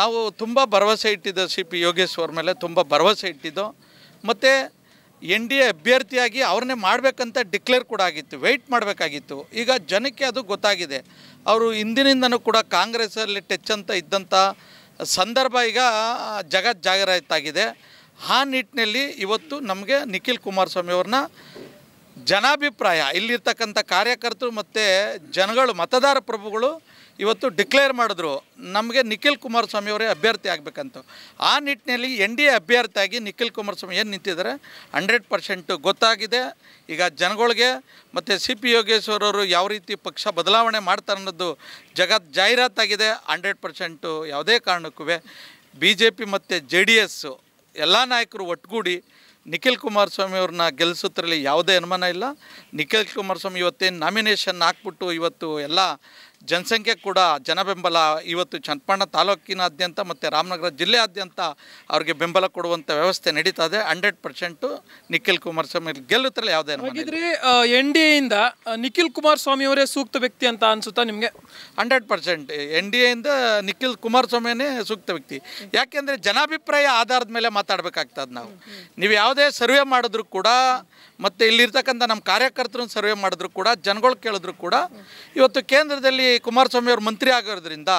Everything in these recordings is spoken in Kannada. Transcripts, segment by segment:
ನಾವು ತುಂಬ ಭರವಸೆ ಇಟ್ಟಿದ್ದೆ ಸಿ ಪಿ ಯೋಗೇಶ್ವರ ಮೇಲೆ ತುಂಬ ಭರವಸೆ ಇಟ್ಟಿದ್ದು ಮತ್ತು ಎನ್ ಡಿ ಎ ಅಭ್ಯರ್ಥಿಯಾಗಿ ಅವ್ರನ್ನೇ ಮಾಡಬೇಕಂತ ಡಿಕ್ಲೇರ್ ಕೂಡ ಆಗಿತ್ತು ವೆಯ್ಟ್ ಮಾಡಬೇಕಾಗಿತ್ತು ಈಗ ಜನಕ್ಕೆ ಅದು ಗೊತ್ತಾಗಿದೆ ಅವರು ಹಿಂದಿನಿಂದನೂ ಕೂಡ ಕಾಂಗ್ರೆಸ್ಸಲ್ಲಿ ಟಚ್ ಅಂತ ಇದ್ದಂಥ ಸಂದರ್ಭ ಈಗ ಜಗತ್ ಜಾಗೃತಾಗಿದೆ ಆ ನಿಟ್ಟಿನಲ್ಲಿ ಇವತ್ತು ನಮಗೆ ನಿಖಿಲ್ ಕುಮಾರಸ್ವಾಮಿ ಅವ್ರನ್ನ ಜನಾಭಿಪ್ರಾಯ ಇಲ್ಲಿರ್ತಕ್ಕಂಥ ಕಾರ್ಯಕರ್ತರು ಮತ್ತು ಜನಗಳು ಮತದಾರ ಪ್ರಭುಗಳು ಇವತ್ತು ಡಿಕ್ಲೇರ್ ಮಾಡಿದ್ರು ನಮಗೆ ನಿಖಿಲ್ ಅವರೇ ಅಭ್ಯರ್ಥಿ ಆಗಬೇಕಂತ ಆ ನಿಟ್ಟಿನಲ್ಲಿ ಎನ್ ಡಿ ಎ ಅಭ್ಯರ್ಥಿಯಾಗಿ ನಿಖಿಲ್ ಕುಮಾರಸ್ವಾಮಿ ಏನು ನಿಂತಿದ್ದಾರೆ ಹಂಡ್ರೆಡ್ ಪರ್ಸೆಂಟು ಗೊತ್ತಾಗಿದೆ ಈಗ ಜನಗಳಿಗೆ ಮತ್ತು ಸಿ ಪಿ ಯೋಗೇಶ್ವರವರು ಯಾವ ರೀತಿ ಪಕ್ಷ ಬದಲಾವಣೆ ಮಾಡ್ತಾರೆ ಅನ್ನೋದು ಜಗತ್ ಜಾಹೀರಾತಾಗಿದೆ ಹಂಡ್ರೆಡ್ ಪರ್ಸೆಂಟು ಯಾವುದೇ ಕಾರಣಕ್ಕೂ ಬಿ ಜೆ ಪಿ ಮತ್ತು ಜೆ ಡಿ ಎಸ್ಸು ಎಲ್ಲ ನಾಯಕರು ಒಟ್ಟುಗೂಡಿ ನಿಖಿಲ್ ಕುಮಾರಸ್ವಾಮಿ ಅವ್ರನ್ನ ಗೆಲ್ಲಿಸುತ್ತರಲ್ಲಿ ಯಾವುದೇ ಅನುಮಾನ ಇಲ್ಲ ನಿಖಿಲ್ ಕುಮಾರಸ್ವಾಮಿ ಇವತ್ತೇನು ನಾಮಿನೇಷನ್ ಹಾಕ್ಬಿಟ್ಟು ಇವತ್ತು ಎಲ್ಲ ಜನಸಂಖ್ಯೆ ಕೂಡ ಜನ ಬೆಂಬಲ ಇವತ್ತು ಚನ್ನಪಣ್ಣ ತಾಲೂಕಿನಾದ್ಯಂತ ಮತ್ತು ರಾಮನಗರ ಜಿಲ್ಲೆಯಾದ್ಯಂತ ಅವ್ರಿಗೆ ಬೆಂಬಲ ಕೊಡುವಂಥ ವ್ಯವಸ್ಥೆ ನಡೀತಾ ಇದೆ ಹಂಡ್ರೆಡ್ ಪರ್ಸೆಂಟು ನಿಖಿಲ್ ಕುಮಾರಸ್ವಾಮಿ ಗೆಲ್ಲುತ್ತಲ್ಲ ಯಾವುದೇ ಹಾಗಿದ್ರೆ ಎನ್ ಡಿ ಎಯಿಂದ ನಿಖಿಲ್ ಕುಮಾರಸ್ವಾಮಿ ಅವರೇ ಸೂಕ್ತ ವ್ಯಕ್ತಿ ಅಂತ ಅನಿಸುತ್ತಾ ನಿಮಗೆ ಹಂಡ್ರೆಡ್ ಪರ್ಸೆಂಟ್ ಎನ್ ಡಿ ಎಯಿಂದ ನಿಖಿಲ್ ಕುಮಾರಸ್ವಾಮಿಯೇ ಸೂಕ್ತ ವ್ಯಕ್ತಿ ಯಾಕೆಂದರೆ ಜನಾಭಿಪ್ರಾಯ ಆಧಾರದ ಮೇಲೆ ಮಾತಾಡಬೇಕಾಗ್ತದೆ ನಾವು ನೀವು ಯಾವುದೇ ಸರ್ವೆ ಮಾಡಿದ್ರು ಕೂಡ ಮತ್ತು ಇಲ್ಲಿರ್ತಕ್ಕಂಥ ನಮ್ಮ ಕಾರ್ಯಕರ್ತರನ್ನು ಸರ್ವೆ ಮಾಡಿದ್ರು ಕೂಡ ಜನಗಳು ಕೇಳಿದ್ರು ಕೂಡ ಇವತ್ತು ಕೇಂದ್ರದಲ್ಲಿ ಕುಮಾರಸ್ವಾಮಿ ಅವರು ಮಂತ್ರಿ ಆಗೋದ್ರಿಂದ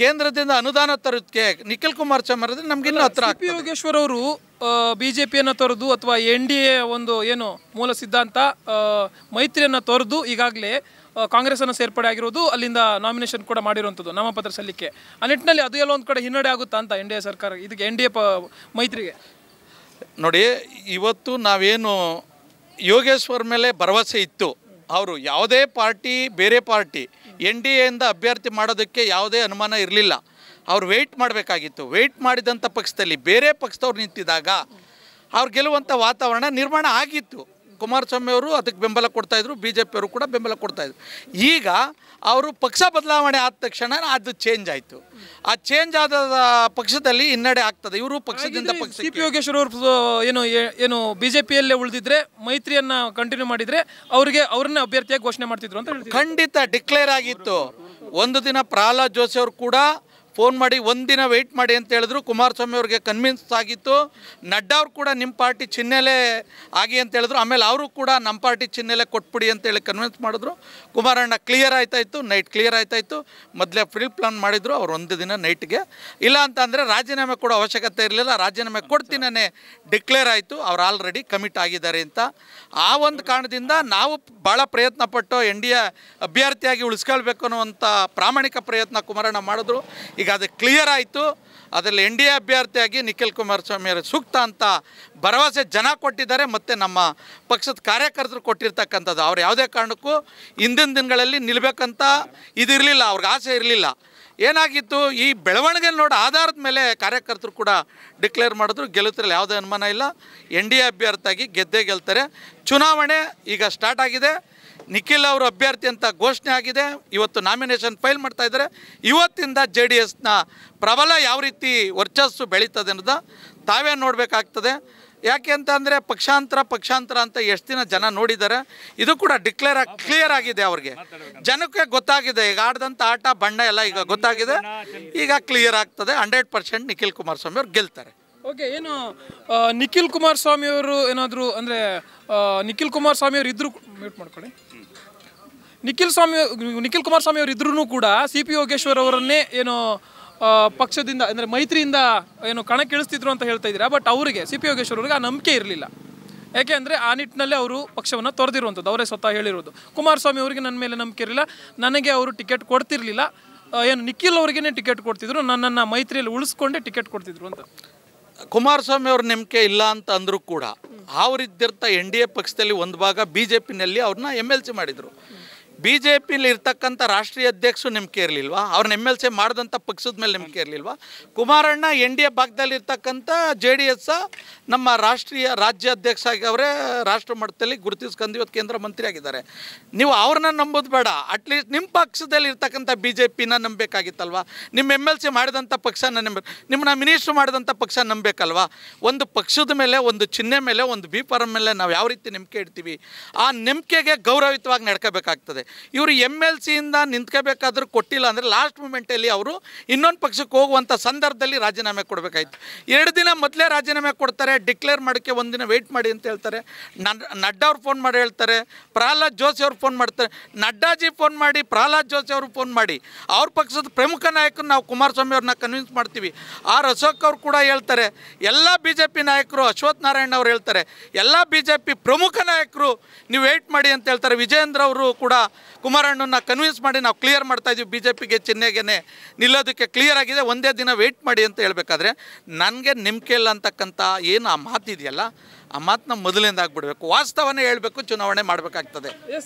ಕೇಂದ್ರದಿಂದ ಅನುದಾನ ತರೋದಕ್ಕೆ ನಿಖಿಲ್ ಕುಮಾರಸ್ವಾಮಿ ಅವರಾದ್ರೆ ನಮ್ಗೆ ಇನ್ನೂ ಹತ್ರ ಪಿ ಯೋಗೇಶ್ವರ್ ಅವರು ಬಿ ಜೆ ಪಿಯನ್ನು ತೊರೆದು ಅಥವಾ ಎನ್ ಡಿ ಎ ಒಂದು ಏನು ಮೂಲ ಸಿದ್ಧಾಂತ ಮೈತ್ರಿಯನ್ನು ತೊರೆದು ಈಗಾಗಲೇ ಕಾಂಗ್ರೆಸ್ಸನ್ನು ಸೇರ್ಪಡೆ ಆಗಿರೋದು ಅಲ್ಲಿಂದ ನಾಮಿನೇಷನ್ ಕೂಡ ಮಾಡಿರುವಂಥದ್ದು ನಾಮಪತ್ರ ಸಲ್ಲಿಕೆ ಆ ನಿಟ್ಟಿನಲ್ಲಿ ಅದು ಎಲ್ಲ ಒಂದು ಕಡೆ ಹಿನ್ನಡೆ ಆಗುತ್ತಾ ಅಂತ ಎನ್ ಡಿ ಎ ಸರ್ಕಾರ ಇದಕ್ಕೆ ಎನ್ ಡಿ ಎ ಪ ಮೈತ್ರಿಗೆ ನೋಡಿ ಇವತ್ತು ನಾವೇನು ಯೋಗೇಶ್ವರ್ ಮೇಲೆ ಭರವಸೆ ಇತ್ತು ಅವರು ಯಾವುದೇ ಪಾರ್ಟಿ ಬೇರೆ ಪಾರ್ಟಿ ಎನ್ ಡಿ ಎಯಿಂದ ಅಭ್ಯರ್ಥಿ ಮಾಡೋದಕ್ಕೆ ಯಾವುದೇ ಅನುಮಾನ ಇರಲಿಲ್ಲ ಅವ್ರು ವೆಯ್ಟ್ ಮಾಡಬೇಕಾಗಿತ್ತು ವೆಯ್ಟ್ ಮಾಡಿದಂಥ ಪಕ್ಷದಲ್ಲಿ ಬೇರೆ ಪಕ್ಷದವ್ರು ನಿಂತಿದ್ದಾಗ ಅವ್ರು ಗೆಲ್ಲುವಂಥ ವಾತಾವರಣ ನಿರ್ಮಾಣ ಆಗಿತ್ತು ಕುಮಾರಸ್ವಾಮಿ ಅವರು ಅದಕ್ಕೆ ಬೆಂಬಲ ಕೊಡ್ತಾಯಿದ್ರು ಬಿ ಜೆ ಪಿಯವರು ಕೂಡ ಬೆಂಬಲ ಕೊಡ್ತಾಯಿದ್ರು ಈಗ ಅವರು ಪಕ್ಷ ಬದಲಾವಣೆ ಆದ ತಕ್ಷಣ ಅದು ಚೇಂಜ್ ಆಯಿತು ಆ ಚೇಂಜ್ ಆದ ಪಕ್ಷದಲ್ಲಿ ಹಿನ್ನಡೆ ಆಗ್ತದೆ ಇವರು ಪಕ್ಷದಿಂದ ಪಕ್ಷ ಸಿ ಪಿ ಯೋಗೇಶ್ವರ ಅವರು ಏನು ಏನು ಬಿ ಜೆ ಪಿಯಲ್ಲೇ ಉಳಿದಿದ್ರೆ ಮೈತ್ರಿಯನ್ನು ಕಂಟಿನ್ಯೂ ಮಾಡಿದರೆ ಅವರಿಗೆ ಅವ್ರನ್ನ ಅಭ್ಯರ್ಥಿಯಾಗಿ ಘೋಷಣೆ ಮಾಡ್ತಿದ್ರು ಅಂತ ಖಂಡಿತ ಡಿಕ್ಲೇರ್ ಆಗಿತ್ತು ಒಂದು ದಿನ ಪ್ರಹ್ಲಾದ್ ಜೋಶಿ ಅವರು ಕೂಡ ಫೋನ್ ಮಾಡಿ ಒಂದಿನ ವೆಯ್ಟ್ ಮಾಡಿ ಅಂತ ಹೇಳಿದ್ರು ಕುಮಾರಸ್ವಾಮಿ ಅವ್ರಿಗೆ ಕನ್ವಿನ್ಸ್ ಆಗಿತ್ತು ನಡ್ಡಾ ಅವ್ರು ಕೂಡ ನಿಮ್ಮ ಪಾರ್ಟಿ ಚಿಹ್ನೆಲೆ ಆಗಿ ಅಂತ ಹೇಳಿದ್ರು ಆಮೇಲೆ ಅವರು ಕೂಡ ನಮ್ಮ ಪಾರ್ಟಿ ಚಿಹ್ನೆಲೆ ಕೊಟ್ಬಿಡಿ ಅಂತೇಳಿ ಕನ್ವಿನ್ಸ್ ಮಾಡಿದ್ರು ಕುಮಾರಣ್ಣ ಕ್ಲಿಯರ್ ಆಯ್ತಾಯಿತ್ತು ನೈಟ್ ಕ್ಲಿಯರ್ ಇತ್ತು ಮೊದಲೇ ಫ್ರೀ ಪ್ಲಾನ್ ಮಾಡಿದ್ರು ಅವ್ರು ಒಂದು ದಿನ ನೈಟ್ಗೆ ಇಲ್ಲ ಅಂತ ಅಂದರೆ ರಾಜೀನಾಮೆ ಕೊಡೋ ಅವಶ್ಯಕತೆ ಇರಲಿಲ್ಲ ರಾಜೀನಾಮೆ ಕೊಡ್ತೀನೇ ಡಿಕ್ಲೇರ್ ಆಯಿತು ಅವ್ರು ಆಲ್ರೆಡಿ ಕಮಿಟ್ ಆಗಿದ್ದಾರೆ ಅಂತ ಆ ಒಂದು ಕಾರಣದಿಂದ ನಾವು ಭಾಳ ಪ್ರಯತ್ನ ಪಟ್ಟು ಎನ್ ಡಿ ಎ ಅಭ್ಯರ್ಥಿಯಾಗಿ ಉಳಿಸ್ಕೊಳ್ಬೇಕು ಅನ್ನುವಂಥ ಪ್ರಾಮಾಣಿಕ ಪ್ರಯತ್ನ ಕುಮಾರಣ್ಣ ಮಾಡಿದ್ರು ಈಗ ಈಗ ಅದು ಕ್ಲಿಯರ್ ಆಯಿತು ಅದರಲ್ಲಿ ಎನ್ ಡಿ ಎ ಅಭ್ಯರ್ಥಿಯಾಗಿ ನಿಖಿಲ್ ಕುಮಾರಸ್ವಾಮಿ ಅವರು ಸೂಕ್ತ ಅಂತ ಭರವಸೆ ಜನ ಕೊಟ್ಟಿದ್ದಾರೆ ಮತ್ತು ನಮ್ಮ ಪಕ್ಷದ ಕಾರ್ಯಕರ್ತರು ಕೊಟ್ಟಿರ್ತಕ್ಕಂಥದ್ದು ಅವ್ರು ಯಾವುದೇ ಕಾರಣಕ್ಕೂ ಇಂದಿನ ದಿನಗಳಲ್ಲಿ ನಿಲ್ಲಬೇಕಂತ ಇದಿರಲಿಲ್ಲ ಅವ್ರಿಗೆ ಆಸೆ ಇರಲಿಲ್ಲ ಏನಾಗಿತ್ತು ಈ ಬೆಳವಣಿಗೆ ನೋಡಿ ಆಧಾರದ ಮೇಲೆ ಕಾರ್ಯಕರ್ತರು ಕೂಡ ಡಿಕ್ಲೇರ್ ಮಾಡಿದ್ರು ಗೆಲ್ಲುತ್ತಿರಲಿಲ್ಲ ಯಾವುದೇ ಅನುಮಾನ ಇಲ್ಲ ಎನ್ ಡಿ ಎ ಅಭ್ಯರ್ಥಿಯಾಗಿ ಗೆದ್ದೇ ಗೆಲ್ತಾರೆ ಚುನಾವಣೆ ಈಗ ಸ್ಟಾರ್ಟ್ ಆಗಿದೆ ನಿಖಿಲ್ ಅವರು ಅಭ್ಯರ್ಥಿ ಅಂತ ಘೋಷಣೆ ಆಗಿದೆ ಇವತ್ತು ನಾಮಿನೇಷನ್ ಫೈಲ್ ಮಾಡ್ತಾ ಇದ್ದಾರೆ ಇವತ್ತಿಂದ ಜೆ ಡಿ ಎಸ್ನ ಪ್ರಬಲ ಯಾವ ರೀತಿ ವರ್ಚಸ್ಸು ಬೆಳೀತದೆ ಅನ್ನೋದು ತಾವೇ ನೋಡಬೇಕಾಗ್ತದೆ ಯಾಕೆ ಅಂತ ಅಂದರೆ ಪಕ್ಷಾಂತರ ಪಕ್ಷಾಂತರ ಅಂತ ಎಷ್ಟು ದಿನ ಜನ ನೋಡಿದ್ದಾರೆ ಇದು ಕೂಡ ಡಿಕ್ಲೇರ್ ಆಗಿ ಕ್ಲಿಯರ್ ಆಗಿದೆ ಅವ್ರಿಗೆ ಜನಕ್ಕೆ ಗೊತ್ತಾಗಿದೆ ಈಗ ಆಡ್ದಂಥ ಆಟ ಬಣ್ಣ ಎಲ್ಲ ಈಗ ಗೊತ್ತಾಗಿದೆ ಈಗ ಕ್ಲಿಯರ್ ಆಗ್ತದೆ ಹಂಡ್ರೆಡ್ ಪರ್ಸೆಂಟ್ ನಿಖಿಲ್ ಕುಮಾರಸ್ವಾಮಿ ಅವ್ರು ಗೆಲ್ತಾರೆ ಓಕೆ ಏನು ನಿಖಿಲ್ ಕುಮಾರ್ ಸ್ವಾಮಿ ಅವರು ಏನಾದರೂ ಅಂದರೆ ನಿಖಿಲ್ ಕುಮಾರ್ ಸ್ವಾಮಿ ಅವರು ಮ್ಯೂಟ್ ಮಾಡ್ಕೊಳ್ಳಿ ನಿಖಿಲ್ ಸ್ವಾಮಿ ನಿಖಿಲ್ ಕುಮಾರ್ ಸ್ವಾಮಿ ಇದ್ರೂ ಕೂಡ ಸಿ ಪಿ ಯೋಗೇಶ್ವರ್ ಅವರನ್ನೇ ಏನು ಪಕ್ಷದಿಂದ ಅಂದರೆ ಮೈತ್ರಿಯಿಂದ ಏನು ಕಣಕ್ಕಿಳಿಸ್ತಿದ್ರು ಅಂತ ಹೇಳ್ತಾ ಇದ್ದೀರಾ ಬಟ್ ಅವರಿಗೆ ಸಿ ಪಿ ಯೋಗೇಶ್ವರ್ ಅವರಿಗೆ ಆ ನಂಬಿಕೆ ಇರಲಿಲ್ಲ ಯಾಕೆ ಅಂದರೆ ಆ ನಿಟ್ಟಿನಲ್ಲೇ ಅವರು ಪಕ್ಷವನ್ನು ತೊರೆದಿರುವಂಥದ್ದು ಅವರೇ ಸ್ವತಃ ಹೇಳಿರೋದು ಕುಮಾರಸ್ವಾಮಿ ಅವರಿಗೆ ನನ್ನ ಮೇಲೆ ನಂಬಿಕೆ ಇರಲಿಲ್ಲ ನನಗೆ ಅವರು ಟಿಕೆಟ್ ಕೊಡ್ತಿರಲಿಲ್ಲ ಏನು ನಿಖಿಲ್ ಅವರಿಗೇ ಟಿಕೆಟ್ ಕೊಡ್ತಿದ್ರು ನನ್ನನ್ನು ಮೈತ್ರಿಯಲ್ಲಿ ಉಳಿಸ್ಕೊಂಡೇ ಟಿಕೆಟ್ ಕೊಡ್ತಿದ್ರು ಅಂತ ಕುಮಾರಸ್ವಾಮಿ ಅವ್ರ ನಂಬಿಕೆ ಇಲ್ಲ ಅಂತ ಅಂದರೂ ಕೂಡ ಅವರಿದ್ದಿರ್ತ ಎನ್ ಡಿ ಎ ಪಕ್ಷದಲ್ಲಿ ಒಂದು ಭಾಗ ಬಿ ಜೆ ಪಿನಲ್ಲಿ ಅವ್ರನ್ನ ಎಮ್ ಎಲ್ ಸಿ ಮಾಡಿದರು ಬಿ ಜೆ ಪಿಲಿ ಇರ್ತಕ್ಕಂಥ ರಾಷ್ಟ್ರೀಯ ಅಧ್ಯಕ್ಷರು ನಿಮ್ಗೆ ಇರಲಿಲ್ವಾ ಅವ್ರನ್ನ ಎಮ್ ಎಲ್ ಸಿ ಮಾಡಿದಂಥ ಪಕ್ಷದ ಮೇಲೆ ನಿಮ್ಗೆ ಇರಲಿಲ್ವಾ ಕುಮಾರಣ್ಣ ಎನ್ ಡಿ ಎ ಇರ್ತಕ್ಕಂಥ ಜೆ ಡಿ ಎಸ್ ನಮ್ಮ ರಾಷ್ಟ್ರೀಯ ರಾಜ್ಯ ಅಧ್ಯಕ್ಷ ಆಗಿ ಅವರೇ ರಾಷ್ಟ್ರ ಮಟ್ಟದಲ್ಲಿ ಗುರುತಿಸ್ಕೊಂಡು ಇವತ್ತು ಕೇಂದ್ರ ಮಂತ್ರಿ ಆಗಿದ್ದಾರೆ ನೀವು ಅವ್ರನ್ನ ನಂಬೋದು ಬೇಡ ಅಟ್ಲೀಸ್ಟ್ ನಿಮ್ಮ ಪಕ್ಷದಲ್ಲಿ ಇರ್ತಕ್ಕಂಥ ಬಿ ಜೆ ಪಿನ ನಂಬಬೇಕಾಗಿತ್ತಲ್ವಾ ನಿಮ್ಮ ಎಮ್ ಎಲ್ ಸಿ ಮಾಡಿದಂಥ ಪಕ್ಷನ ನಂಬಬೇಕು ನಿಮ್ಮನ್ನ ಮಿನಿಸ್ಟ್ರು ಮಾಡಿದಂಥ ಪಕ್ಷ ನಂಬಬೇಕಲ್ವಾ ಒಂದು ಪಕ್ಷದ ಮೇಲೆ ಒಂದು ಚಿಹ್ನೆ ಮೇಲೆ ಒಂದು ಬಿ ಪರಂ ಮೇಲೆ ನಾವು ಯಾವ ರೀತಿ ನಂಬಿಕೆ ಇಡ್ತೀವಿ ಆ ನಂಬಿಕೆಗೆ ಗೌರವಿತವಾಗಿ ನಡ್ಕೋಬೇಕಾಗ್ತದೆ ಇವರು ಎಮ್ ಎಲ್ ಸಿಯಿಂದ ನಿಂತ್ಕೋಬೇಕಾದ್ರೂ ಕೊಟ್ಟಿಲ್ಲ ಅಂದರೆ ಲಾಸ್ಟ್ ಮೂಮೆಂಟಲ್ಲಿ ಅವರು ಇನ್ನೊಂದು ಪಕ್ಷಕ್ಕೆ ಹೋಗುವಂಥ ಸಂದರ್ಭದಲ್ಲಿ ರಾಜೀನಾಮೆ ಕೊಡಬೇಕಾಯ್ತು ಎರಡು ದಿನ ಮೊದಲೇ ರಾಜೀನಾಮೆ ಕೊಡ್ತಾರೆ ಡಿಕ್ಲೇರ್ ಮಾಡೋಕ್ಕೆ ಒಂದು ದಿನ ವೆಯ್ಟ್ ಮಾಡಿ ಅಂತ ಹೇಳ್ತಾರೆ ನಡ್ಡಾ ಅವ್ರು ಫೋನ್ ಮಾಡಿ ಹೇಳ್ತಾರೆ ಪ್ರಹ್ಲಾದ್ ಜೋಶಿ ಅವ್ರು ಫೋನ್ ಮಾಡ್ತಾರೆ ನಡ್ಡಾಜಿ ಫೋನ್ ಮಾಡಿ ಪ್ರಹ್ಲಾದ್ ಜೋಶಿ ಅವರು ಫೋನ್ ಮಾಡಿ ಅವ್ರ ಪಕ್ಷದ ಪ್ರಮುಖ ನಾಯಕರು ನಾವು ಕುಮಾರಸ್ವಾಮಿ ಅವ್ರನ್ನ ಕನ್ವಿನ್ಸ್ ಮಾಡ್ತೀವಿ ಆರ್ ಅಶೋಕ್ ಅವರು ಕೂಡ ಹೇಳ್ತಾರೆ ಎಲ್ಲ ಬಿ ಜೆ ಪಿ ನಾಯಕರು ಅಶ್ವಥ್ ನಾರಾಯಣ ಅವ್ರು ಹೇಳ್ತಾರೆ ಎಲ್ಲ ಬಿ ಜೆ ಪಿ ಪ್ರಮುಖ ನಾಯಕರು ನೀವು ವೆಯ್ಟ್ ಮಾಡಿ ಅಂತ ಹೇಳ್ತಾರೆ ವಿಜಯೇಂದ್ರ ಅವರು ಕೂಡ ಕುಮಾರಣ್ಣನ ಕನ್ವಿನ್ಸ್ ಮಾಡಿ ನಾವು ಕ್ಲಿಯರ್ ಮಾಡ್ತಾ ಇದ್ದೀವಿ ಬಿ ಜೆ ಪಿಗೆ ಚಿಹ್ನೆಗೆ ನಿಲ್ಲೋದಕ್ಕೆ ಕ್ಲಿಯರ್ ಆಗಿದೆ ಒಂದೇ ದಿನ ವೆಯ್ಟ್ ಮಾಡಿ ಅಂತ ಹೇಳಬೇಕಾದ್ರೆ ನನಗೆ ನಿಮ್ಗೆ ಇಲ್ಲ ಅಂತಕ್ಕಂಥ ಏನು ಆ ಮಾತಿದೆಯಲ್ಲ ಆ ಮಾತನ್ನ ಮೊದಲಿಂದ ಆಗ್ಬಿಡ್ಬೇಕು ವಾಸ್ತವನೇ ಹೇಳಬೇಕು ಚುನಾವಣೆ ಮಾಡಬೇಕಾಗ್ತದೆ